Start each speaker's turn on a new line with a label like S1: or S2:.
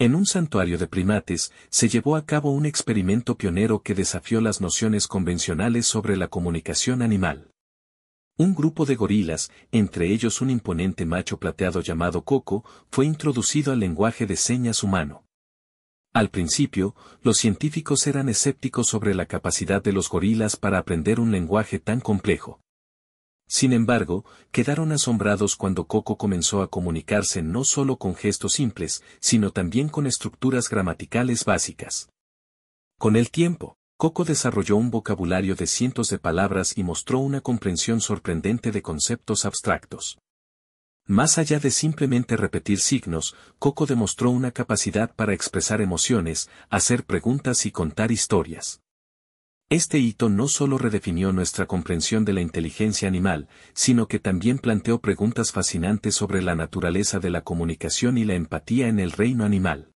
S1: En un santuario de primates, se llevó a cabo un experimento pionero que desafió las nociones convencionales sobre la comunicación animal. Un grupo de gorilas, entre ellos un imponente macho plateado llamado Coco, fue introducido al lenguaje de señas humano. Al principio, los científicos eran escépticos sobre la capacidad de los gorilas para aprender un lenguaje tan complejo. Sin embargo, quedaron asombrados cuando Coco comenzó a comunicarse no solo con gestos simples, sino también con estructuras gramaticales básicas. Con el tiempo, Coco desarrolló un vocabulario de cientos de palabras y mostró una comprensión sorprendente de conceptos abstractos. Más allá de simplemente repetir signos, Coco demostró una capacidad para expresar emociones, hacer preguntas y contar historias. Este hito no solo redefinió nuestra comprensión de la inteligencia animal, sino que también planteó preguntas fascinantes sobre la naturaleza de la comunicación y la empatía en el reino animal.